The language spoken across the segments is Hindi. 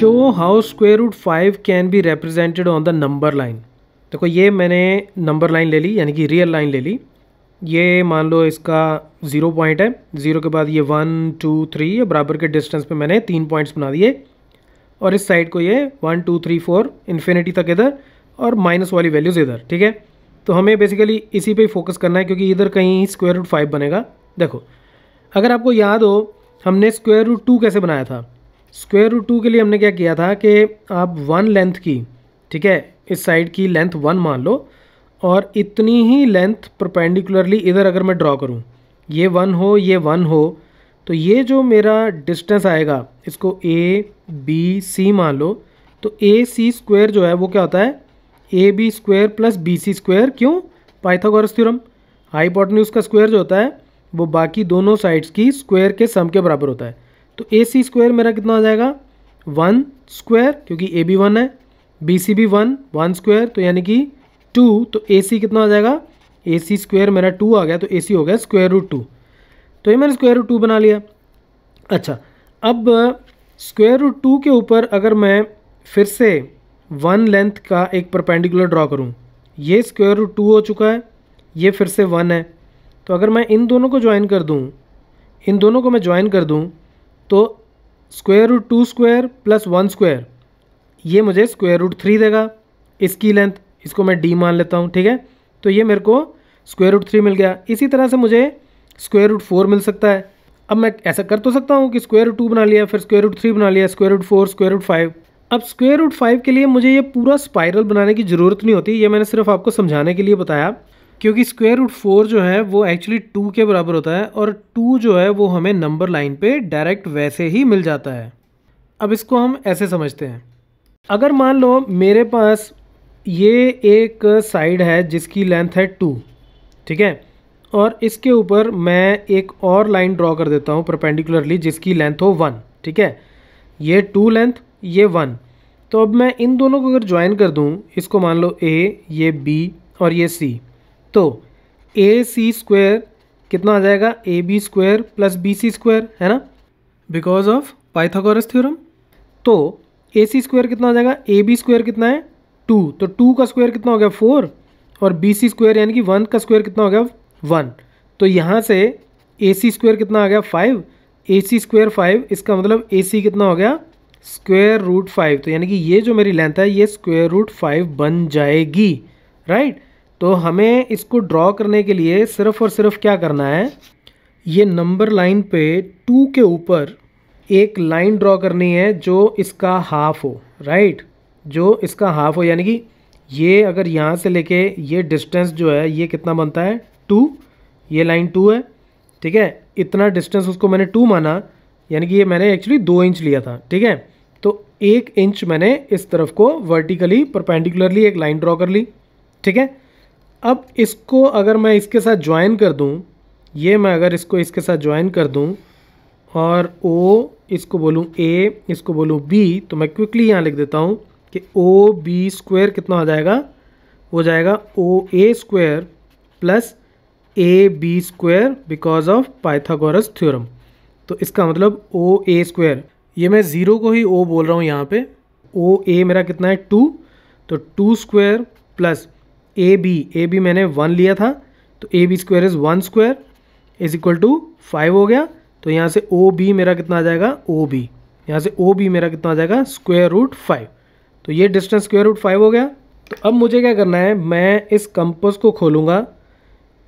Show how square root five can be represented on the number line देखो ये मैंने नंबर लाइन ले ली यानी कि रियल लाइन ले ली ये मान लो इसका ज़ीरो पॉइंट है ज़ीरो के बाद ये वन टू थ्री बराबर के डिस्टेंस पे मैंने तीन पॉइंट्स बना दिए और इस साइड को ये one two three four infinity तक इधर और माइनस वाली वैल्यूज़ इधर ठीक है तो हमें बेसिकली इसी पे ही फोकस करना है क्योंकि इधर कहीं स्क्वायर रूट फाइव बनेगा देखो अगर आपको याद हो हमने स्क्वायर रूट टू कैसे बनाया था स्क्वायर रूट टू के लिए हमने क्या किया था कि आप वन लेंथ की ठीक है इस साइड की लेंथ वन मान लो और इतनी ही लेंथ परपेंडिकुलरली इधर अगर मैं ड्रॉ करूँ ये वन हो ये वन हो तो ये जो मेरा डिस्टेंस आएगा इसको ए बी सी मान लो तो ए सी स्क्वेयर जो है वो क्या होता है A B square plus B C square क्यों पाइथागोरस थ्योरम हाइपोटन्यूज का स्क्वेयर जो होता है वो बाकी दोनों साइड्स की स्क्वेयर के सम के बराबर होता है तो ए सी स्क्वायर मेरा कितना आ जाएगा वन स्क्वायर क्योंकि ए बी वन है बी सी भी वन वन स्क्वायर तो यानी कि टू तो ए सी कितना आ जाएगा ए सी स्क्वायर मेरा टू आ गया तो ए सी हो गया स्क्वायर रूट टू तो ये मैंने स्क्वायर रूट टू बना लिया अच्छा अब स्क्वायर रूट टू के ऊपर अगर मैं फिर से वन लेंथ का एक परपेंडिकुलर ड्रॉ करूँ ये स्क्वायर रूट टू हो चुका है ये फिर से वन है तो अगर मैं इन दोनों को ज्वाइन कर दूँ इन दोनों को मैं ज्वाइन कर दूँ तो square root two square plus one square ये मुझे स्क्वायर रूट थ्री देगा इसकी लेंथ इसको मैं डी मान लेता हूँ ठीक है तो ये मेरे को स्क्वायर रूट थ्री मिल गया इसी तरह से मुझे स्क्वायर रूट फोर मिल सकता है अब मैं ऐसा कर तो सकता हूँ कि स्क्वायर रूट टू बना लिया फिर स्क्वायर रूट थ्री बना लिया square root four square root five अब स्क्वायर रूट फाइव के लिए मुझे ये पूरा स्पाइरल बनाने की ज़रूरत नहीं होती ये मैंने सिर्फ आपको समझाने के लिए बताया क्योंकि स्क्वेयर रूट फोर जो है वो एक्चुअली टू के बराबर होता है और टू जो है वो हमें नंबर लाइन पे डायरेक्ट वैसे ही मिल जाता है अब इसको हम ऐसे समझते हैं अगर मान लो मेरे पास ये एक साइड है जिसकी लेंथ है टू ठीक है और इसके ऊपर मैं एक और लाइन ड्रॉ कर देता हूँ परपेंडिकुलरली जिसकी लेंथ हो वन ठीक है ये टू लेंथ ये वन तो अब मैं इन दोनों को अगर ज्वाइन कर दूँ इसको मान लो ए ये बी और ये सी तो ए सी स्क्वायर कितना आ जाएगा A B square plus B C square है ना बिकॉज ऑफ पाइथागोरस थ्योरम तो ए सी स्क्वायर कितना आ जाएगा ए बी स्क्वेयर कितना है टू तो टू का स्क्वायर कितना हो गया फोर और बी सी स्क्वायर यानी कि वन का स्क्वायर कितना हो गया वन तो यहाँ से ए सी स्क्वेयर कितना आ गया five A C square five इसका मतलब ए सी कितना हो गया स्क्वेयर रूट फाइव तो यानी कि ये जो मेरी लेंथ है ये स्क्वायर रूट फाइव बन जाएगी राइट right? तो हमें इसको ड्रॉ करने के लिए सिर्फ और सिर्फ क्या करना है ये नंबर लाइन पे टू के ऊपर एक लाइन ड्रॉ करनी है जो इसका हाफ हो राइट जो इसका हाफ हो यानी कि ये अगर यहाँ से लेके ये डिस्टेंस जो है ये कितना बनता है टू ये लाइन टू है ठीक है इतना डिस्टेंस उसको मैंने टू माना यानी कि ये मैंने एक्चुअली दो इंच लिया था ठीक है तो एक इंच मैंने इस तरफ को वर्टिकली परपेंडिकुलरली एक लाइन ड्रॉ कर ली ठीक है अब इसको अगर मैं इसके साथ ज्वाइन कर दूँ ये मैं अगर इसको इसके साथ ज्वाइन कर दूँ और ओ इसको बोलूँ ए इसको बोलूँ बी तो मैं क्विकली यहाँ लिख देता हूँ कि ओ बी स्क्वायर कितना हो जाएगा हो जाएगा O A square plus A B square because of Pythagoras theorem तो इसका मतलब ओ ए स्क्वायर ये मैं ज़ीरो को ही ओ बोल रहा हूँ यहाँ पे ओ ए मेरा कितना है टू तो two square plus A B A B मैंने वन लिया था तो A B square is one square is equal to five हो गया तो यहाँ से ओ बी मेरा कितना आ जाएगा ओ बी यहाँ से ओ बी मेरा कितना आ जाएगा स्क्वायर रूट फाइव तो ये डिस्टेंस स्क्वायर रूट फाइव हो गया तो अब मुझे क्या करना है मैं इस कंपस को खोलूँगा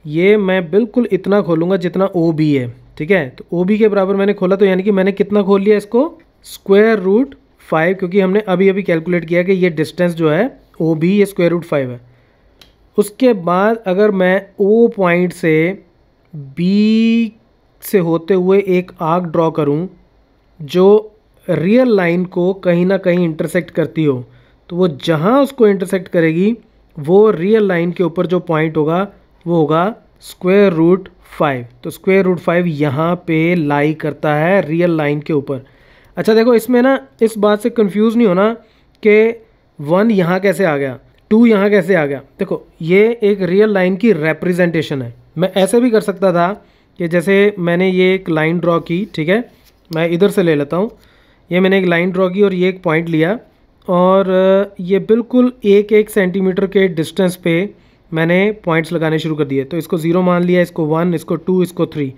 ये मैं बिल्कुल इतना खोलूँगा जितना ओ बी है ठीक है तो ओ बी के बराबर मैंने खोला तो यानी कि मैंने कितना खोल लिया इसको स्क्वायर रूट फाइव क्योंकि हमने अभी अभी कैलकुलेट किया कि ये डिस्टेंस जो है ओ बी ये स्क्वायर रूट फाइव है उसके बाद अगर मैं ओ पॉइंट से बी से होते हुए एक आर्क ड्रॉ करूं जो रियल लाइन को कहीं ना कहीं इंटरसेक्ट करती हो तो वो जहां उसको इंटरसेक्ट करेगी वो रियल लाइन के ऊपर जो पॉइंट होगा वो होगा स्क्वेयर रूट फाइव तो स्क्वेयर रूट फाइव यहाँ पे लाई करता है रियल लाइन के ऊपर अच्छा देखो इसमें ना इस बात से कंफ्यूज नहीं होना कि वन यहाँ कैसे आ गया टू यहाँ कैसे आ गया देखो ये एक रियल लाइन की रिप्रेजेंटेशन है मैं ऐसे भी कर सकता था कि जैसे मैंने ये एक लाइन ड्रॉ की ठीक है मैं इधर से ले लेता हूँ ये मैंने एक लाइन ड्रॉ की और ये एक पॉइंट लिया और ये बिल्कुल एक एक सेंटीमीटर के डिस्टेंस पे मैंने पॉइंट्स लगाने शुरू कर दिए तो इसको ज़ीरो मान लिया इसको वन इसको टू इसको थ्री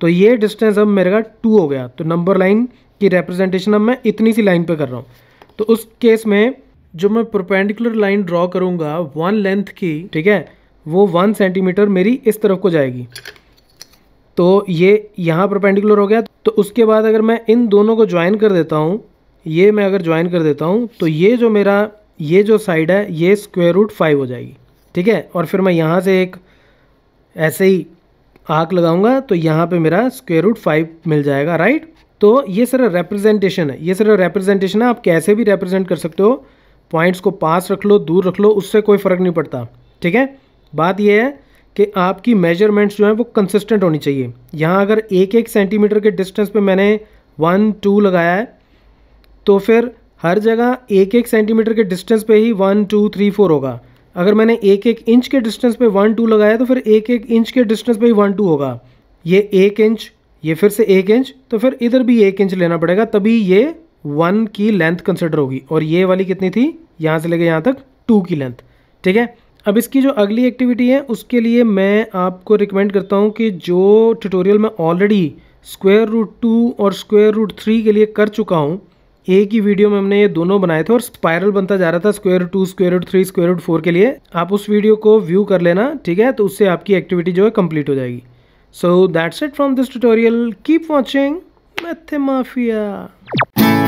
तो ये डिस्टेंस अब मेरे का टू हो गया तो नंबर लाइन की रिप्रेजेंटेशन अब मैं इतनी सी लाइन पे कर रहा हूँ तो उस केस में जो मैं प्रोपेंडिकुलर लाइन ड्रॉ करूँगा वन लेंथ की ठीक है वो वन सेंटीमीटर मेरी इस तरफ को जाएगी तो ये यहाँ परपेंडिकुलर हो गया तो उसके बाद अगर मैं इन दोनों को ज्वाइन कर देता हूँ ये मैं अगर ज्वाइन कर देता हूँ तो ये जो मेरा ये जो साइड है ये स्क्वेयर रूट फाइव हो जाएगी ठीक है और फिर मैं यहाँ से एक ऐसे ही आँख लगाऊंगा तो यहाँ पे मेरा स्क्वेयर रूट फाइव मिल जाएगा राइट तो ये सर रिप्रेजेंटेशन है ये सर रिप्रेजेंटेशन है आप कैसे भी रिप्रेजेंट कर सकते हो पॉइंट्स को पास रख लो दूर रख लो उससे कोई फ़र्क नहीं पड़ता ठीक है बात यह है कि आपकी मेजरमेंट्स जो हैं वो कंसिस्टेंट होनी चाहिए यहाँ अगर एक एक सेंटीमीटर के डिस्टेंस पे मैंने वन टू लगाया है तो फिर हर जगह एक एक सेंटीमीटर के डिस्टेंस पे ही वन टू थ्री फोर होगा अगर मैंने एक एक इंच के डिस्टेंस पे वन टू लगाया तो फिर एक एक इंच के डिस्टेंस पे ही वन टू होगा ये एक इंच ये फिर से एक इंच तो फिर इधर भी एक इंच लेना पड़ेगा तभी ये वन की लेंथ कंसिडर होगी और ये वाली कितनी थी यहाँ से लेके यहाँ तक टू की लेंथ ठीक है अब इसकी जो अगली एक्टिविटी है उसके लिए मैं आपको रिकमेंड करता हूँ कि जो ट्यूटोरियल मैं ऑलरेडी स्क्वेयर रूट टू और स्क्वेयर रूट थ्री के लिए कर चुका हूँ एक ही वीडियो में हमने ये दोनों बनाए थे और स्पायरल बनता जा रहा था square two square root three square root four के लिए आप उस वीडियो को व्यू कर लेना ठीक है तो उससे आपकी एक्टिविटी जो है कंप्लीट हो जाएगी so that's it from this tutorial keep watching Maths mafia